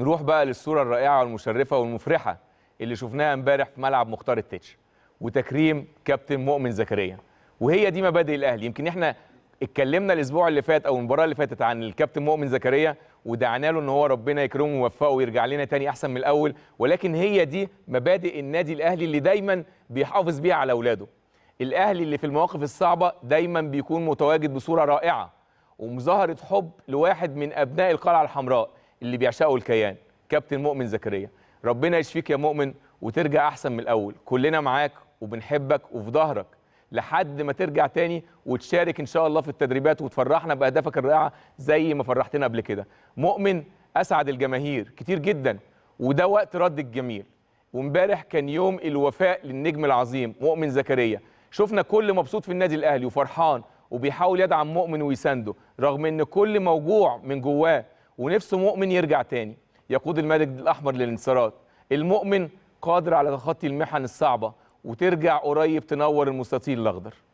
نروح بقى للصوره الرائعه والمشرفه والمفرحه اللي شفناها امبارح في ملعب مختار التتش وتكريم كابتن مؤمن زكريا وهي دي مبادئ الاهلي يمكن احنا اتكلمنا الاسبوع اللي فات او المباراه اللي فاتت عن الكابتن مؤمن زكريا ودعنا له ان هو ربنا يكرمه ويوفقه ويرجع لنا تاني احسن من الاول ولكن هي دي مبادئ النادي الاهلي اللي دايما بيحافظ بيها على اولاده الاهلي اللي في المواقف الصعبه دايما بيكون متواجد بصوره رائعه ومظاهره حب لواحد من ابناء القلعه الحمراء اللي بيعشقه الكيان كابتن مؤمن زكريا ربنا يشفيك يا مؤمن وترجع احسن من الاول كلنا معاك وبنحبك وفي ظهرك لحد ما ترجع تاني وتشارك ان شاء الله في التدريبات وتفرحنا باهدافك الرائعه زي ما فرحتنا قبل كده مؤمن اسعد الجماهير كتير جدا وده وقت رد الجميل وامبارح كان يوم الوفاء للنجم العظيم مؤمن زكريا شفنا كل مبسوط في النادي الاهلي وفرحان وبيحاول يدعم مؤمن ويسانده رغم ان كل موجوع من جواه ونفسه مؤمن يرجع تاني يقود المجد الاحمر للانتصارات المؤمن قادر على تخطي المحن الصعبه وترجع قريب تنور المستطيل الاخضر